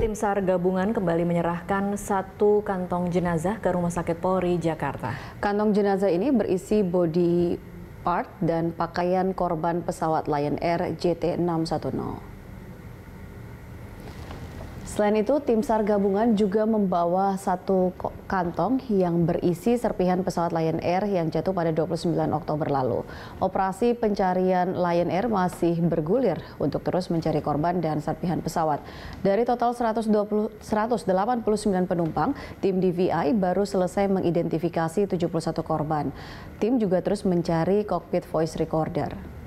tim SAR gabungan kembali menyerahkan satu kantong jenazah ke Rumah Sakit Polri, Jakarta. Kantong jenazah ini berisi body part dan pakaian korban pesawat Lion Air JT610. Selain itu, tim SAR gabungan juga membawa satu kantong yang berisi serpihan pesawat Lion Air yang jatuh pada 29 Oktober lalu. Operasi pencarian Lion Air masih bergulir untuk terus mencari korban dan serpihan pesawat. Dari total 120, 189 penumpang, tim DVI baru selesai mengidentifikasi 71 korban. Tim juga terus mencari kokpit voice recorder.